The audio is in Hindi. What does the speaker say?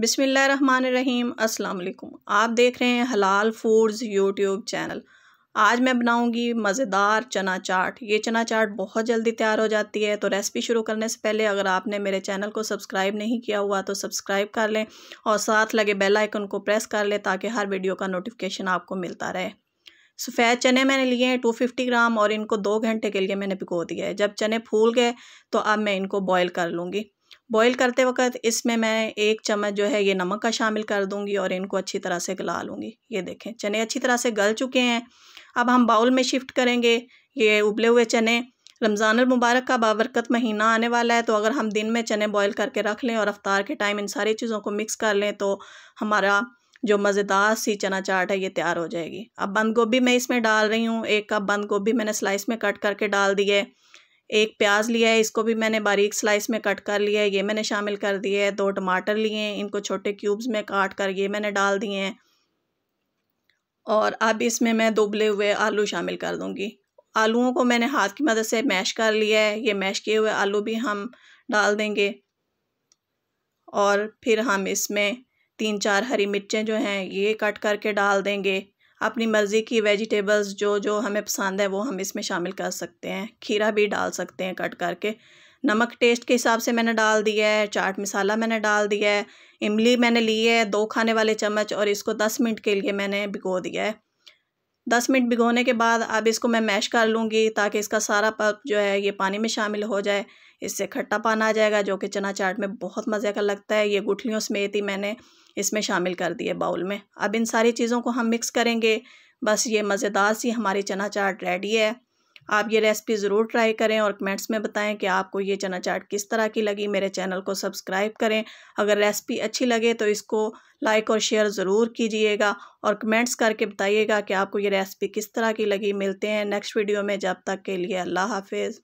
बिसमीम् अल्लाम आप देख रहे हैं हलाल फूड्स यूट्यूब चैनल आज मैं बनाऊंगी मज़ेदार चना चाट ये चना चाट बहुत जल्दी तैयार हो जाती है तो रेसिपी शुरू करने से पहले अगर आपने मेरे चैनल को सब्सक्राइब नहीं किया हुआ तो सब्सक्राइब कर लें और साथ लगे बेल आइकन को प्रेस कर लें ताकि हर वीडियो का नोटिफिकेशन आपको मिलता रहे सफ़ेद चने मैंने लिए हैं टू फिफ्टी ग्राम और इनको दो घंटे के लिए मैंने भिगो दिया है जब चने फूल गए तो अब मैं इनको बॉयल कर लूँगी बॉईल करते वक्त इसमें मैं एक चम्मच जो है ये नमक का शामिल कर दूंगी और इनको अच्छी तरह से गला लूँगी ये देखें चने अच्छी तरह से गल चुके हैं अब हम बाउल में शिफ्ट करेंगे ये उबले हुए चने रमज़ान मुबारक का बाबरकत महीना आने वाला है तो अगर हम दिन में चने बॉईल करके रख लें और अफ्तार के टाइम इन सारी चीज़ों को मिक्स कर लें तो हमारा जो मज़ेदार सी चना चाट है ये तैयार हो जाएगी अब बंद गोभी मैं इसमें डाल रही हूँ एक कप बंद गोभी मैंने स्लाइस में कट करके डाल दिए एक प्याज लिया है इसको भी मैंने बारीक स्लाइस में कट कर लिया है ये मैंने शामिल कर दिए है दो टमाटर लिए हैं इनको छोटे क्यूब्स में काट कर ये मैंने डाल दिए हैं और अब इसमें मैं दुबले हुए आलू शामिल कर दूँगी आलूओं को मैंने हाथ की मदद से मैश कर लिया है ये मैश किए हुए आलू भी हम डाल देंगे और फिर हम इसमें तीन चार हरी मिर्चें जो हैं ये कट करके डाल देंगे अपनी मर्ज़ी की वेजिटेबल्स जो जो हमें पसंद है वो हम इसमें शामिल कर सकते हैं खीरा भी डाल सकते हैं कट करके नमक टेस्ट के हिसाब से मैंने डाल दिया है चाट मसाला मैंने डाल दिया है इमली मैंने ली है दो खाने वाले चम्मच और इसको दस मिनट के लिए मैंने भिगो दिया है दस मिनट भिगोने के बाद अब इसको मैं मैश कर लूँगी ताकि इसका सारा पल्प जो है ये पानी में शामिल हो जाए इससे खट्टा पान आ जाएगा जो कि चना चाट में बहुत मज़े का लगता है ये गुठलियों समेत ही मैंने इसमें शामिल कर दिए बाउल में अब इन सारी चीज़ों को हम मिक्स करेंगे बस ये मज़ेदार सी हमारी चना चाट रेडी है आप ये रेसिपी ज़रूर ट्राई करें और कमेंट्स में बताएं कि आपको ये चना चाट किस तरह की लगी मेरे चैनल को सब्सक्राइब करें अगर रेसिपी अच्छी लगे तो इसको लाइक और शेयर ज़रूर कीजिएगा और कमेंट्स करके बताइएगा कि आपको ये रेसिपी किस तरह की लगी मिलते हैं नेक्स्ट वीडियो में जब तक के लिए अल्लाह हाफिज़